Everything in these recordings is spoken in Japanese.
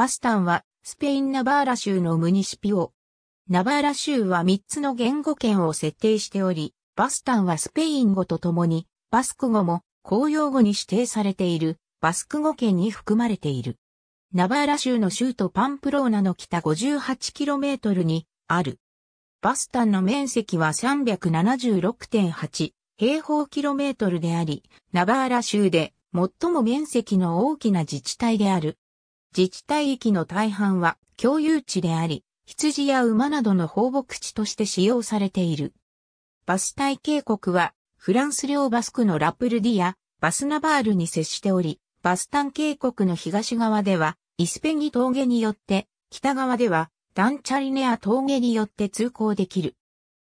バスタンは、スペイン・ナバーラ州のムニシピオ。ナバーラ州は3つの言語圏を設定しており、バスタンはスペイン語とともに、バスク語も公用語に指定されている、バスク語圏に含まれている。ナバーラ州の州都パンプローナの北 58km にある。バスタンの面積は376.8平方キロメートルであり、ナバーラ州で最も面積の大きな自治体である。自治体域の大半は共有地であり、羊や馬などの放牧地として使用されている。バスタイ渓谷は、フランス領バスクのラプルディア、バスナバールに接しており、バスタン渓谷の東側では、イスペギ峠によって、北側では、ダンチャリネア峠によって通行できる。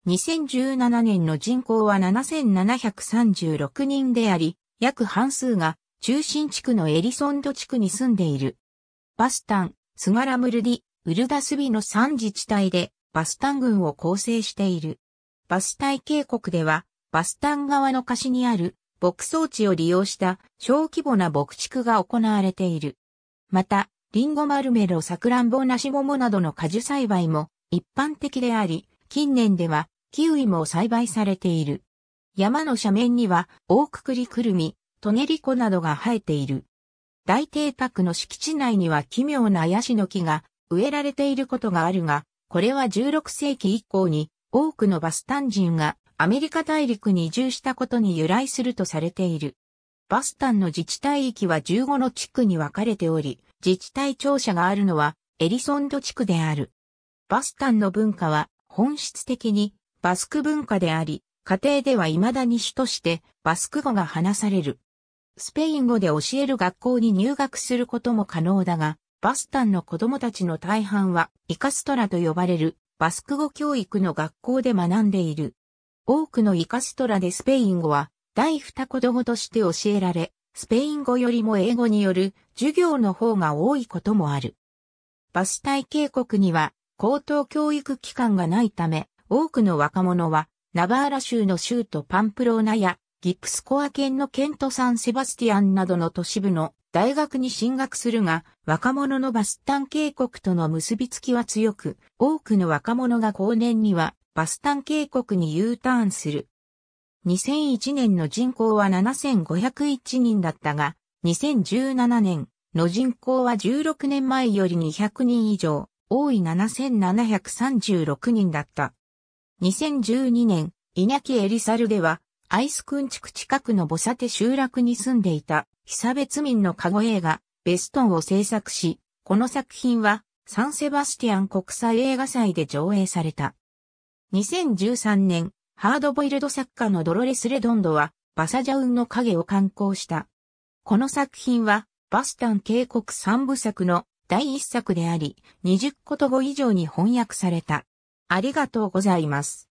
2017年の人口は7736人であり、約半数が中心地区のエリソンド地区に住んでいる。バスタン、スガラムルディ、ウルダスビの3自治体でバスタン群を構成している。バスタイ渓谷では、バスタン側の貸しにある牧草地を利用した小規模な牧畜が行われている。また、リンゴマルメロ、サクランボ、ナシモモなどの果樹栽培も一般的であり、近年ではキウイも栽培されている。山の斜面には、大くくりくるみ、トネリコなどが生えている。大邸宅の敷地内には奇妙なヤシの木が植えられていることがあるが、これは16世紀以降に多くのバスタン人がアメリカ大陸に移住したことに由来するとされている。バスタンの自治体域は15の地区に分かれており、自治体庁舎があるのはエリソンド地区である。バスタンの文化は本質的にバスク文化であり、家庭では未だに主としてバスク語が話される。スペイン語で教える学校に入学することも可能だが、バスタンの子供たちの大半はイカストラと呼ばれるバスク語教育の学校で学んでいる。多くのイカストラでスペイン語は第二子供として教えられ、スペイン語よりも英語による授業の方が多いこともある。バスタイ渓谷には高等教育機関がないため、多くの若者はナバーラ州の州都パンプローナやギプスコア県のケントサンセバスティアンなどの都市部の大学に進学するが、若者のバスタン渓谷との結びつきは強く、多くの若者が後年にはバスタン渓谷に U ターンする。2001年の人口は7501人だったが、2017年の人口は16年前より200人以上、多い7736人だった。2012年、イニャキエリサルでは、アイスクン地区近くのボサテ集落に住んでいた、被差別民のカゴ映画、ベストンを制作し、この作品は、サンセバスティアン国際映画祭で上映された。2013年、ハードボイルド作家のドロレス・レドンドは、バサジャウンの影を刊行した。この作品は、バスタン渓谷三部作の第一作であり、20言語以上に翻訳された。ありがとうございます。